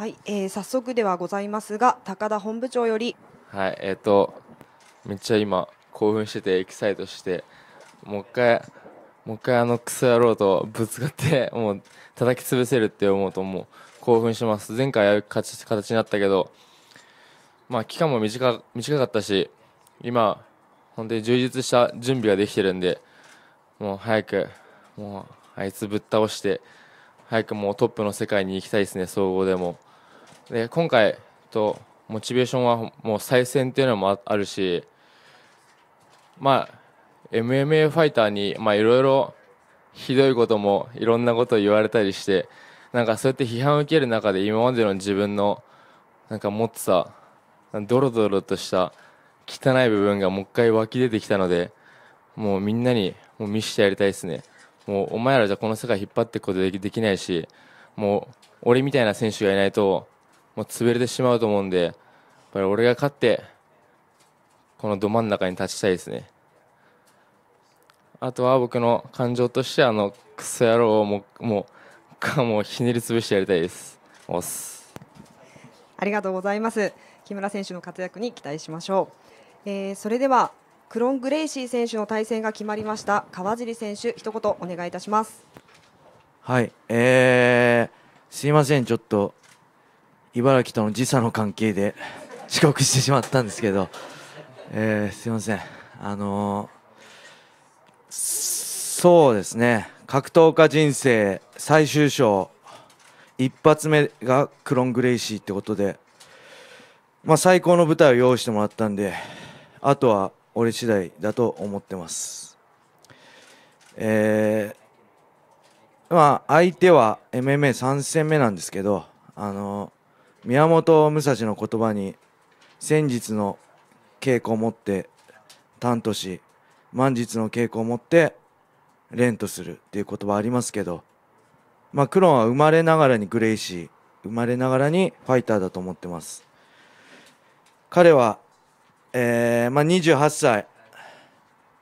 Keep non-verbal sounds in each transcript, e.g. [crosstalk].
はい、えー、早速ではございますが高田本部長よりはいえっ、ー、とめっちゃ今興奮しててエキサイトしてもう一回もう一回あのクソ野郎とぶつかって [laughs] もう叩き潰せるって思うともう興奮してます前回は勝ち形になったけどまあ期間も短短かったし今本当に充実した準備ができてるんでもう早くもうあいつぶっ倒して早くもうトップの世界に行きたいですね総合でも。で今回とモチベーションはもう再戦っていうのもあるしまあ MMA ファイターにいろいろひどいこともいろんなこと言われたりしてなんかそうやって批判を受ける中で今までの自分のなんか持ってたドロドロとした汚い部分がもう一回湧き出てきたのでもうみんなにもう見してやりたいですねもうお前らじゃこの世界引っ張っていくことできないしもう俺みたいな選手がいないともう潰れてしまうと思うんで、やっぱり俺が勝って、このど真ん中に立ちたいですね。あとは僕の感情としてあのクソ野郎をももうもうひねり潰してやりたいです。おすありがとうございます。木村選手の活躍に期待しましょう。えー、それではクロン・グレイシー選手の対戦が決まりました川尻選手一言お願いいたしますはいえー、すいませんちょっと茨城との時差の関係で遅刻してしまったんですけど、えー、すいませんあのー、そうですね格闘家人生最終章一発目がクロン・グレイシーってことで、まあ、最高の舞台を用意してもらったんであとは俺次第だと思ってますえー、まあ相手は MMA3 戦目なんですけどあのー宮本武蔵の言葉に先日の稽古を持って担とし満日の稽古を持って連とするっていう言葉ありますけど、まあ、クロンは生まれながらにグレイシー生まれながらにファイターだと思ってます彼は、えーまあ、28歳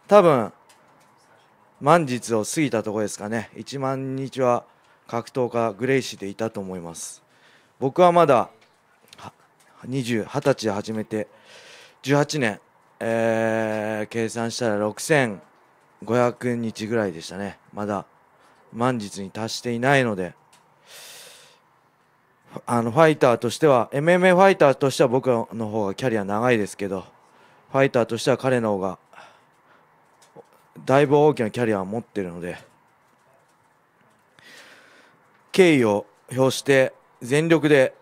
多分満日を過ぎたところですかね1万日は格闘家グレイシーでいたと思います僕はまだ20歳で始めて18年、えー、計算したら6500日ぐらいでしたねまだ満日に達していないのであのファイターとしては MMA ファイターとしては僕の方がキャリア長いですけどファイターとしては彼の方がだいぶ大きなキャリアを持ってるので敬意を表して全力で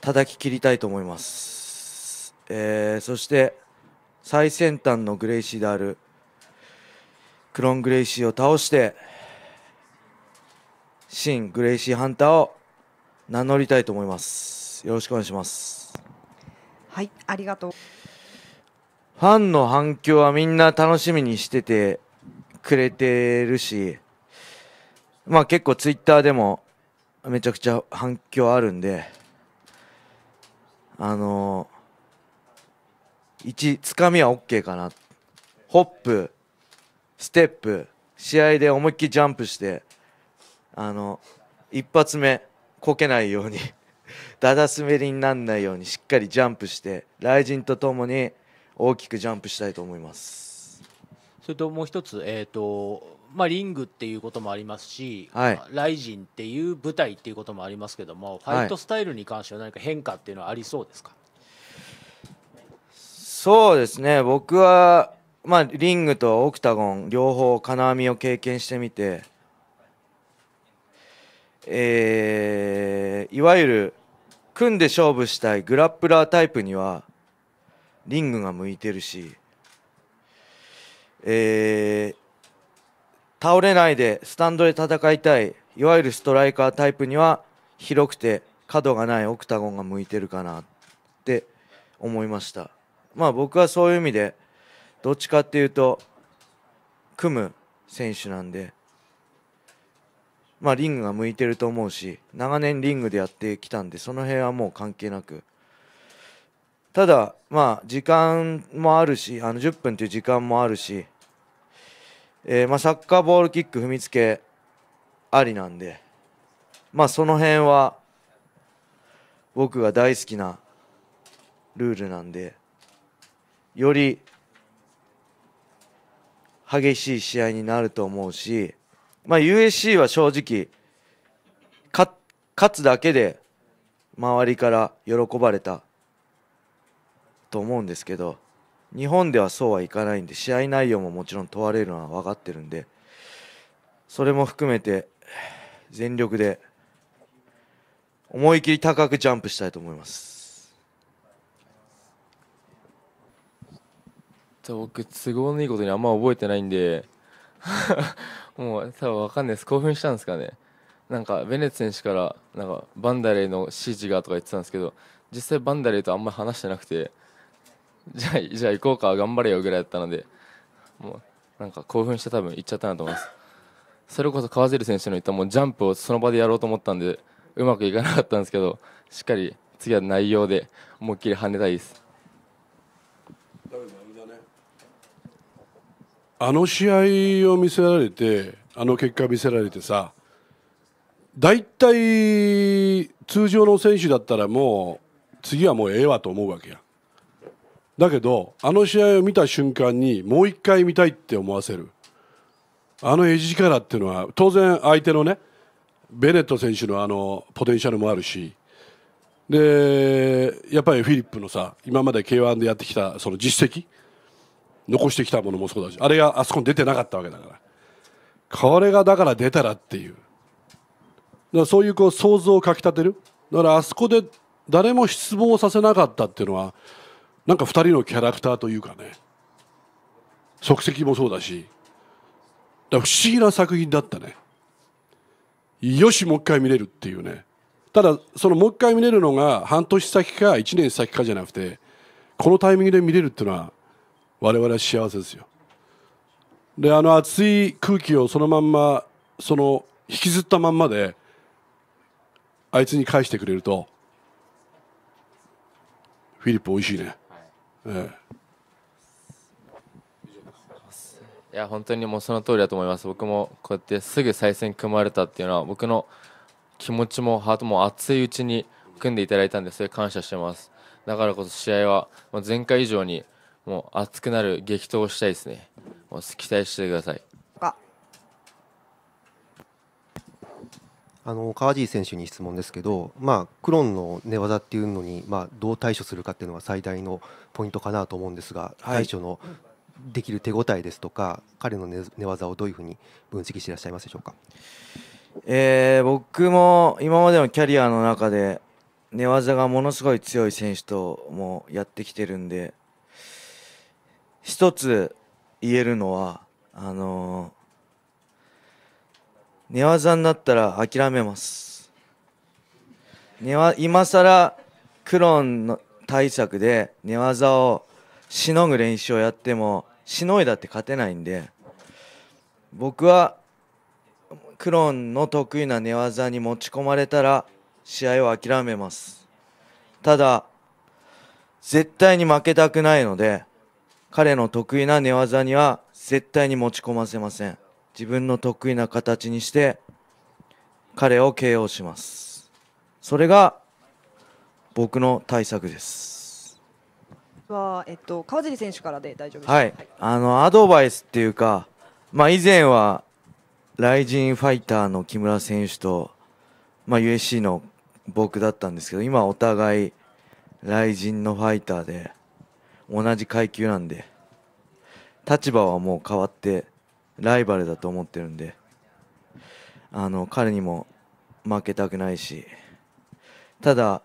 叩き切りたいと思います、えー、そして最先端のグレイシーであるクロングレイシーを倒して新グレイシーハンターを名乗りたいと思いますよろしくお願いしますはいありがとうファンの反響はみんな楽しみにしててくれてるしまあ結構ツイッターでもめちゃくちゃ反響あるんで、あのー、1、つかみは OK かな。ホップ、ステップ、試合で思いっきりジャンプして、あの、一発目、こけないようにだだ [laughs] 滑りにならないようにしっかりジャンプして、雷神とともに大きくジャンプしたいと思います。それともう一つ、えっ、ー、と、まあ、リングっていうこともありますし、はい、ライジンっていう舞台っていうこともありますけども、ファイトスタイルに関しては何か変化っていうのはありそうですか、はい、そうですね、僕は、まあ、リングとオクタゴン、両方、金網を経験してみて、えー、いわゆる、組んで勝負したいグラップラータイプには、リングが向いてるし、えー、倒れないでスタンドで戦いたい、いわゆるストライカータイプには広くて角がないオクタゴンが向いてるかなって思いました。まあ僕はそういう意味で、どっちかっていうと、組む選手なんで、まあリングが向いてると思うし、長年リングでやってきたんで、その辺はもう関係なく、ただ、まあ、時間もあるし、あの10分という時間もあるし、えー、まあ、サッカーボールキック踏みつけありなんで、まあ、その辺は僕が大好きなルールなんでより激しい試合になると思うし、まあ、USC は正直勝つだけで周りから喜ばれたと思うんですけど。日本ではそうはいかないんで試合内容ももちろん問われるのは分かってるんでそれも含めて全力で思い切り高くジャンプしたいと思います僕都合のいいことにあんま覚えてないんで [laughs] もう多分分かんないです興奮したんですかねなんかベネツ選手からなんかバンダレーの指示がとか言ってたんですけど実際バンダレーとあんまり話してなくてじゃあ [laughs] じゃ行こうか頑張れよぐらいだったのでもうなんか興奮して多分行っちゃったなと思いますそれこそ川尻選手の言ったもうジャンプをその場でやろうと思ったんでうまくいかなかったんですけどしっかり次は内容で思いっきり跳ねたいですあの試合を見せられてあの結果見せられてさ大体通常の選手だったらもう次はもうええわと思うわけやだけどあの試合を見た瞬間にもう一回見たいって思わせるあのエジ力っていうのは当然相手のねベネット選手のあのポテンシャルもあるしでやっぱりフィリップのさ今まで k 1でやってきたその実績残してきたものもそうだしあれがあそこに出てなかったわけだからこれがだから出たらっていうだからそういうこう想像をかきたてるだからあそこで誰も失望させなかったっていうのはなんか2人のキャラクターというかね即席もそうだしだ不思議な作品だったねよしもう一回見れるっていうねただそのもう一回見れるのが半年先か1年先かじゃなくてこのタイミングで見れるっていうのは我々は幸せですよであの熱い空気をそのまんまその引きずったまんまであいつに返してくれるとフィリップ美味しいねいや本当にもうその通りだと思います、僕もこうやってすぐ再戦組まれたっていうのは、僕の気持ちもハートも熱いうちに組んでいただいたんで、それ感謝してます、だからこそ試合は前回以上にもう熱くなる激闘をしたいですね、もう期待してください。あの川地選手に質問ですけど、まあ、クロンの寝技っていうのに、まあ、どう対処するかっていうのが最大のポイントかなと思うんですが、はい、対処のできる手応えですとか彼の寝技をどういうふうに分析していらっしゃいますでしょうか、えー、僕も今までのキャリアの中で寝技がものすごい強い選手ともやってきてるんで一つ言えるのはあのー寝技になったら諦めます。寝は今更クロンの対策で寝技をしのぐ練習をやってもしのいだって勝てないんで僕はクロンの得意な寝技に持ち込まれたら試合を諦めますただ絶対に負けたくないので彼の得意な寝技には絶対に持ち込ませません自分の得意な形にして彼を KO します。それが僕の対策です。はえっと川尻選手からで大丈夫ですか。はい、あのアドバイスっていうか、まあ以前はライジンファイターの木村選手とまあ USC の僕だったんですけど、今お互いライジンのファイターで同じ階級なんで立場はもう変わってライバルだと思ってるんであの彼にも負けたくないしただ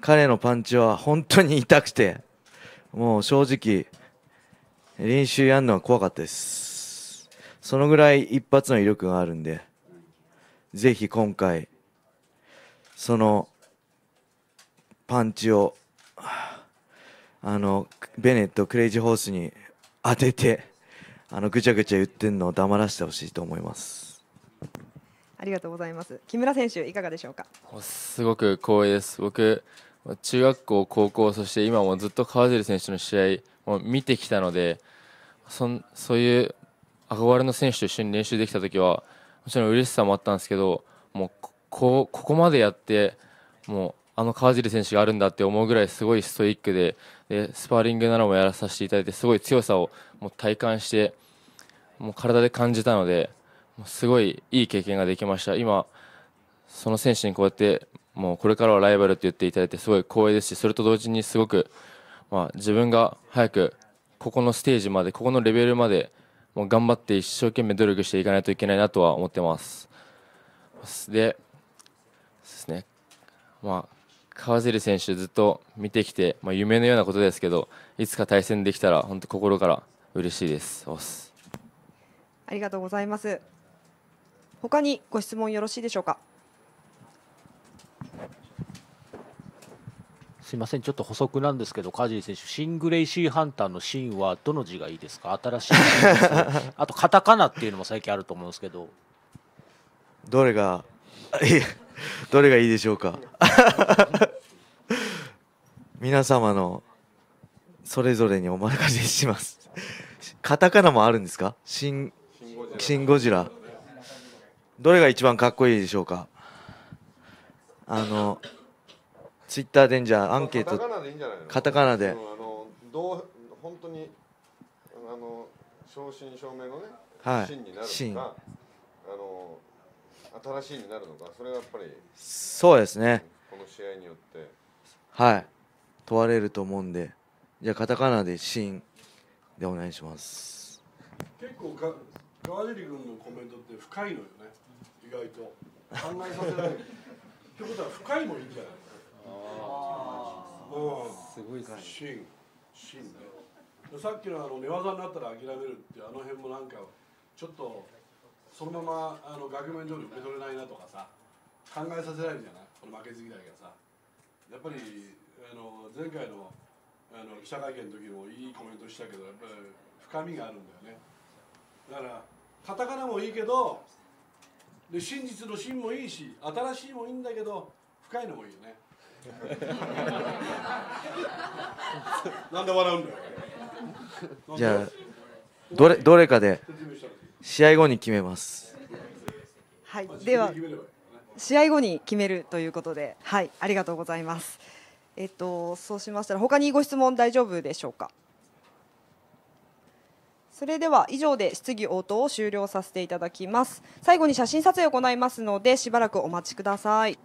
彼のパンチは本当に痛くてもう正直練習やるのは怖かったですそのぐらい一発の威力があるんでぜひ今回そのパンチをあのベネットクレイジーホースに当ててあのぐちゃぐちゃ言ってんのを黙らせてほしいと思います。ありがとうございます。木村選手いかがでしょうか。すごく光栄です。僕中学校高校そして今もずっと川尻選手の試合を見てきたので、そんそういう憧れの選手と一緒に練習できた時はもちろん嬉しさもあったんですけど、もうこうこまでやってもうあの川尻選手があるんだって思うぐらいすごいストイックででスパーリングなどもやらさせていただいてすごい強さをもう体感して。もう体で感じたのですごいいい経験ができました今その選手にこうやってもうこれからはライバルって言っていただいてすごい光栄ですしそれと同時にすごく、まあ、自分が早くここのステージまでここのレベルまでもう頑張って一生懸命努力していかないといけないなとは思ってますでですねまあ川尻選手ずっと見てきて、まあ、夢のようなことですけどいつか対戦できたら本当心から嬉しいです。ありがとうございます。他にご質問よろしいでしょうか。すみません、ちょっと補足なんですけど、カジ選手、シングレイシーハンターのシーンはどの字がいいですか、新しい [laughs] あとカタカナっていうのも最近あると思うんですけど、どれが、どれがいいでしょうか、皆様のそれぞれにお任せします、カタカナもあるんですか、シンシン・ゴジラどれが一番かっこいいでしょうかあのツイッターでんじゃアンケートカタカナでどう本当にあの正真正銘のね、はい、真になるのかあの新しいになるのかそれがやっぱりそうですねこの試合によってはい問われると思うんでじゃあカタカナで「ンでお願いします結構川尻君のコメントって深いのよね意外と考えさせられるってことは深いもいいんじゃないああすごいです芯芯ねさっきのあの寝技になったら諦めるってあの辺もなんかちょっとそのままあの額面上に受け取れないなとかさ考えさせられるじゃないこの負けず嫌いがさやっぱりあの前回のあの記者会見の時もいいコメントしたけどやっぱり深みがあるんだよねだからカタカナもいいけどで真実の真もいいし新しいもいいんだけど深いのもいいよねなんで笑うんだよじゃあどれどれかで試合後に決めますはいでは試合後に決めるということではいありがとうございますえっとそうしましたら他にご質問大丈夫でしょうかそれでは以上で質疑応答を終了させていただきます最後に写真撮影を行いますのでしばらくお待ちください